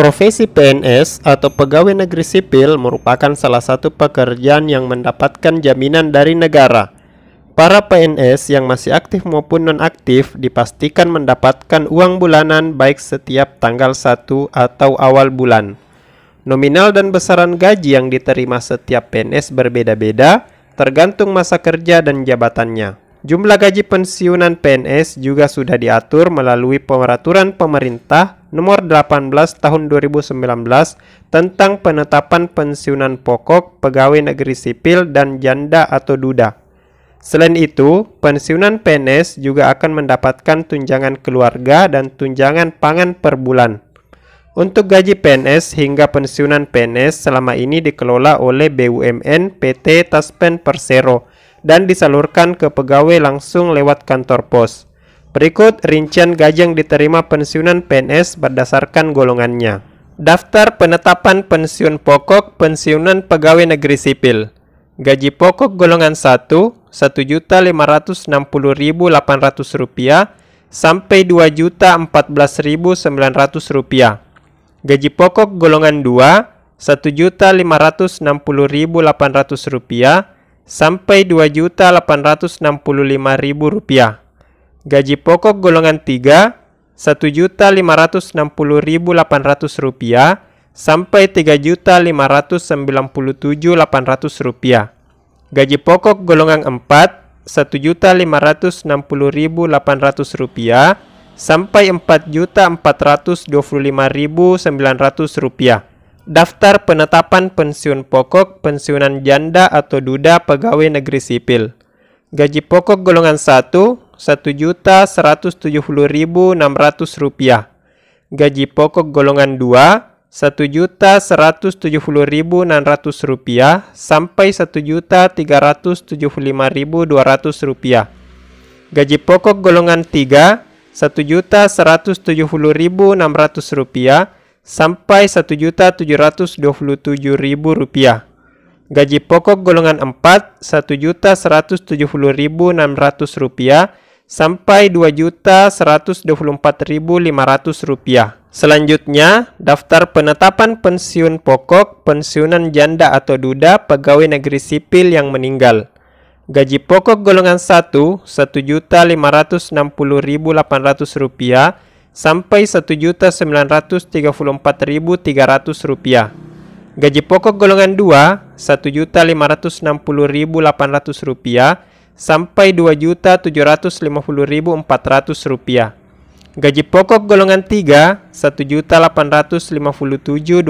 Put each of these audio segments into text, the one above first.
Profesi PNS atau pegawai negeri sipil merupakan salah satu pekerjaan yang mendapatkan jaminan dari negara. Para PNS yang masih aktif maupun nonaktif dipastikan mendapatkan uang bulanan baik setiap tanggal 1 atau awal bulan. Nominal dan besaran gaji yang diterima setiap PNS berbeda-beda tergantung masa kerja dan jabatannya. Jumlah gaji pensiunan PNS juga sudah diatur melalui peraturan pemerintah nomor 18 tahun 2019 tentang penetapan pensiunan pokok pegawai negeri sipil dan janda atau duda. Selain itu, pensiunan PNS juga akan mendapatkan tunjangan keluarga dan tunjangan pangan per bulan. Untuk gaji PNS hingga pensiunan PNS selama ini dikelola oleh BUMN PT Taspen Persero dan disalurkan ke pegawai langsung lewat kantor pos. Berikut rincian gaji yang diterima pensiunan PNS berdasarkan golongannya. Daftar penetapan pensiun pokok pensiunan pegawai negeri sipil. Gaji pokok golongan 1 1.560.800 rupiah sampai 2.014.900 rupiah. Gaji pokok golongan 2 1.560.800 rupiah sampai Rp2.865.000. Gaji pokok golongan 3 Rp1.560.800 sampai Rp3.597.800. Gaji pokok golongan 4 Rp1.560.800 sampai Rp4.425.900. Daftar penetapan pensiun pokok pensiunan janda atau duda pegawai negeri sipil. Gaji pokok golongan 1 1.170.600 Gaji pokok golongan 2 1.170.600 sampai sampai 1.375.200 Gaji pokok golongan 3 1.170.600 sampai Rp1.727.000. Gaji pokok golongan 4 Rp1.170.600 sampai Rp2.124.500. Selanjutnya, daftar penetapan pensiun pokok pensiunan janda atau duda pegawai negeri sipil yang meninggal. Gaji pokok golongan 1 Rp1.560.800 sampai Rp1.934.300. Gaji pokok golongan 2 Rp1.560.800 sampai Rp2.750.400. Gaji pokok golongan 3 Rp1.857.200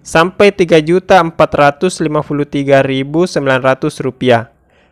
sampai Rp3.453.900.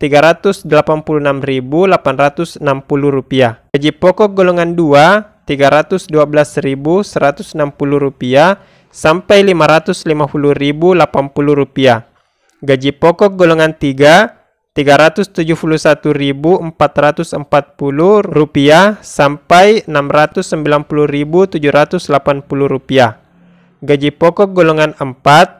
386.860 rupiah. Gaji pokok golongan 2 312.160 rupiah sampai 550.080 rupiah. Gaji pokok golongan 3 371.440 rupiah sampai 690.780 rupiah. Gaji pokok golongan 4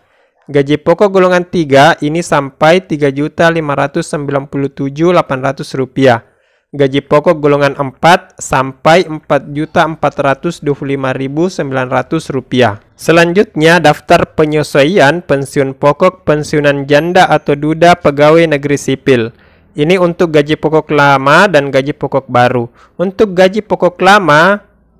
Gaji pokok golongan 3 ini sampai Rp3.597.800 rupiah. Gaji pokok golongan 4 sampai Rp4.425.900 rupiah. Selanjutnya, daftar penyesuaian pensiun pokok pensiunan janda atau duda pegawai negeri sipil. Ini untuk gaji pokok lama dan gaji pokok baru. Untuk gaji pokok lama,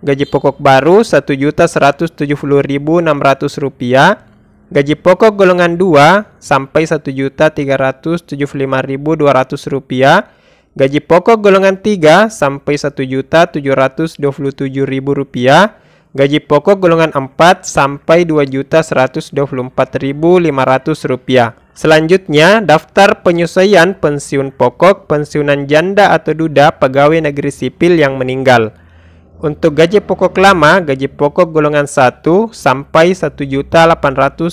gaji pokok baru Rp1.170.600, gaji pokok golongan 2 sampai Rp1.375.200, gaji pokok golongan 3 sampai Rp1.727.000, gaji pokok golongan 4 sampai Rp2.124.500. Selanjutnya, daftar penyesuaian pensiun pokok pensiunan janda atau duda pegawai negeri sipil yang meninggal. Untuk gaji pokok lama, gaji pokok golongan 1 sampai Rp1.854.700.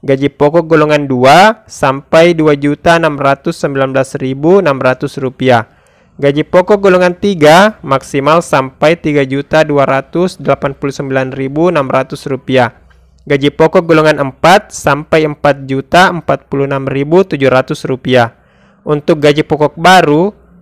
Gaji pokok golongan 2 sampai Rp2.619.600. Gaji pokok golongan 3 maksimal sampai Rp3.289.600. Gaji pokok golongan 4 sampai Rp4.046.700. Untuk gaji pokok baru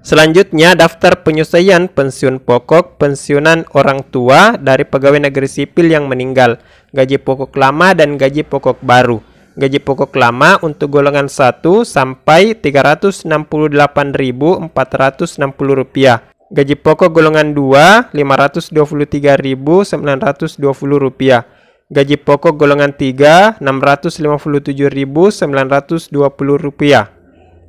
Selanjutnya, daftar penyesuaian pensiun pokok pensiunan orang tua dari pegawai negeri sipil yang meninggal, gaji pokok lama dan gaji pokok baru. Gaji pokok lama untuk golongan 1 sampai Rp368.460. Gaji pokok golongan 2 Rp523.920. Gaji pokok golongan 3 Rp657.920.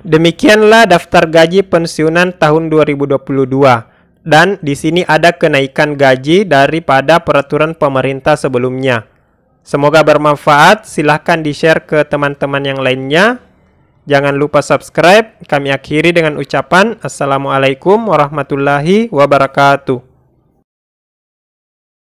Demikianlah daftar gaji pensiunan tahun 2022. Dan di sini ada kenaikan gaji daripada peraturan pemerintah sebelumnya. Semoga bermanfaat. Silahkan di-share ke teman-teman yang lainnya. Jangan lupa subscribe. Kami akhiri dengan ucapan Assalamualaikum warahmatullahi wabarakatuh.